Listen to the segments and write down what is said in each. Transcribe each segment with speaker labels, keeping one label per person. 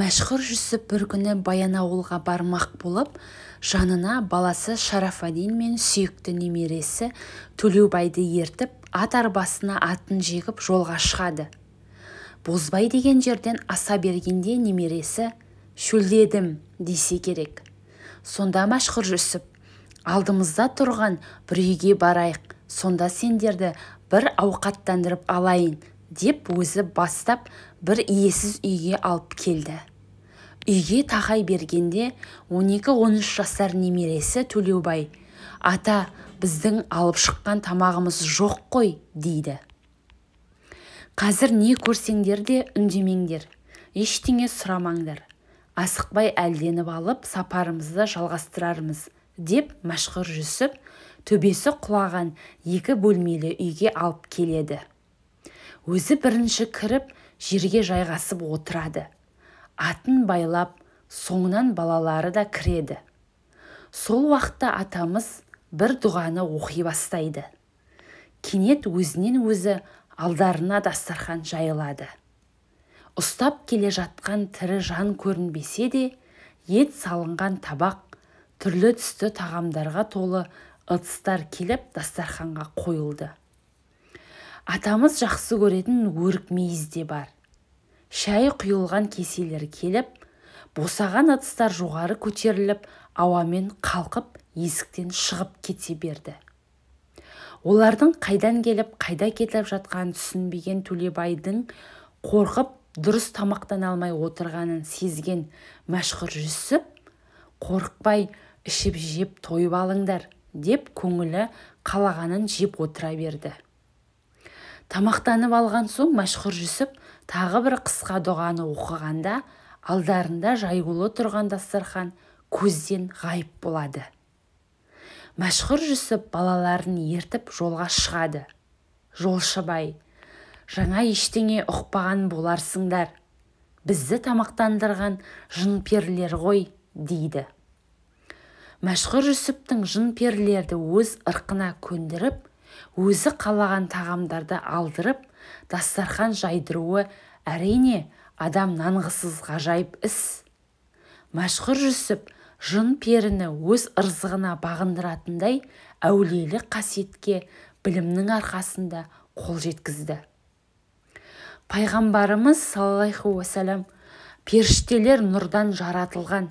Speaker 1: мәшһүр жүсіп бір күні баянауылға бармақ болып жанына баласы шарафадин мен сүйікті немересі төлеубайды ертіп ат арбасына атын жегіп жолға шығады бозбай деген жерден аса бергенде немересі шөлдедім десе керек сонда мәшһүр жүсіп алдымызда тұрған бір үйге барайық сонда сендерді бір ауқаттандырып алайын деп өзі бастап бір иесіз үйге алып келді үйге тақай бергенде 12-13 жасар немересі төлеубай ата біздің алып шыққан тамағымыз жоқ қой дейді қазір не көрсеңдер де үндемеңдер ештеңе сұрамаңдар асықпай әлденіп алып сапарымызды жалғастырармыз деп мәшһүр жүсіп төбесі құлаған екі бөлмелі үйге алып келеді өзі бірінші кіріп жерге жайғасып отырады атын байлап соңынан балалары да кіреді сол уақытта атамыз бір дұғаны оқи бастайды кенет өзінен өзі алдарына дастархан жайылады ұстап келе жатқан тірі жан көрінбесе де ет салынған табақ түрлі түсті тағамдарға толы ыдыстар келіп дастарханға қойылды атамыз жақсы көретін өрік мейіз де бар шай құйылған кеселер келіп босаған ыдыстар жоғары көтеріліп ауамен қалқып есіктен шығып кете берді олардың қайдан келіп қайда кетіп жатқанын түсінбеген төлебайдың қорқып дұрыс тамақтан алмай отырғанын сезген мәшһүр жүсіп қорықпай ішіп жеп тойып алыңдар деп көңілі қалағанын жеп отыра берді тамақтанып алған соң мәшһүр жүсіп тағы бір қысқа дұғаны оқығанда алдарында жаюлы тұрған дастархан көзден ғайып болады мәшһүр жүсіп балаларын ертіп жолға шығады жолшыбай жаңа ештеңе ұқпаған боларсыңдар бізді тамақтандырған жын перілер ғой дейді мәшһүр жүсіптің жын перілерді өз ырқына көндіріп өзі қалаған тағамдарды алдырып дастархан жайдыруы әрине адам нанғысыз ғажайып іс мәшһүр жүсіп жын-періні өз ырзығына бағындыратындай әулиелік қасиетке білімнің арқасында қол жеткізді пайғамбарымыз саллаллаху уассалам періштелер нұрдан жаратылған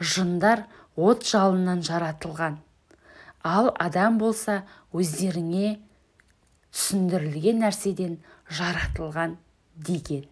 Speaker 1: жындар от жалынан жаратылған ал адам болса өздеріңе түсіндірілген нәрседен жаратылған деген